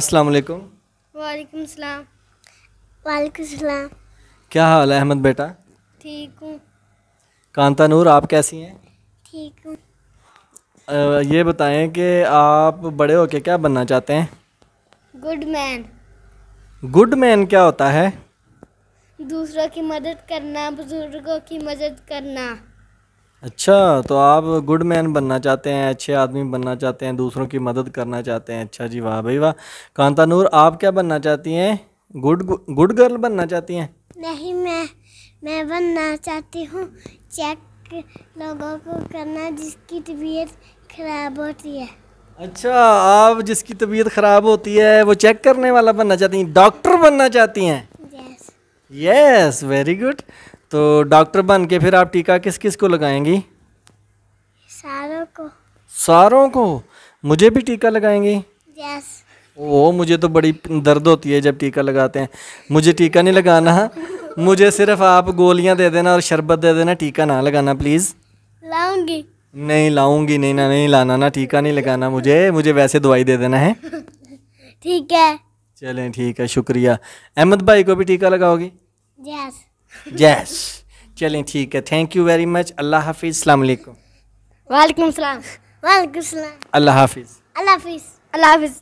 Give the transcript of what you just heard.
अस्सलाम वालेकुम वालेकुम सलाम वालेकुम सलाम क्या हाल है अहमद बेटा ठीक हूँ कांता नूर आप कैसी हैं ठीक हूँ ये बताएं कि आप बड़े होके क्या बनना चाहते हैं गुड मैन गुड मैन क्या होता है दूसरों की मदद करना बुज़ुर्गों की मदद करना अच्छा तो आप गुड मैन बनना चाहते हैं अच्छे आदमी बनना चाहते हैं दूसरों की मदद करना चाहते हैं अच्छा जी वाह भाई वाह कांता नूर आप क्या बनना चाहती हैं गुड गुड गर्ल बनना चाहती हैं नहीं मैं मैं बनना चाहती हूँ चेक लोगों को करना जिसकी तबीयत खराब होती है अच्छा आप जिसकी तबीयत खराब होती है वो चेक करने वाला बनना चाहती हैं डॉक्टर बनना चाहती हैं यस वेरी गुड तो डॉक्टर बन के फिर आप टीका किस किस को लगाएंगी सारों को सारों को मुझे भी टीका लगाएंगी यस ओ मुझे तो बड़ी दर्द होती है जब टीका लगाते हैं मुझे टीका नहीं लगाना मुझे सिर्फ आप गोलियां दे देना और शरबत दे देना टीका ना लगाना प्लीज़ लाऊंगी नहीं लाऊंगी नहीं ना नहीं लाना ना टीका नहीं लगाना मुझे मुझे वैसे दवाई दे देना है ठीक है चलें ठीक है शुक्रिया अहमद भाई को भी टीका लगाओगी यस जैश चलें ठीक है थैंक यू वेरी मच अल्लाह हाफिज़ अलैक्म वालेकुम सलाम वालेकुम सलाम अल्लाह हाफिज़ अल्लाह हाफिज़ अल्लाह हाफिज़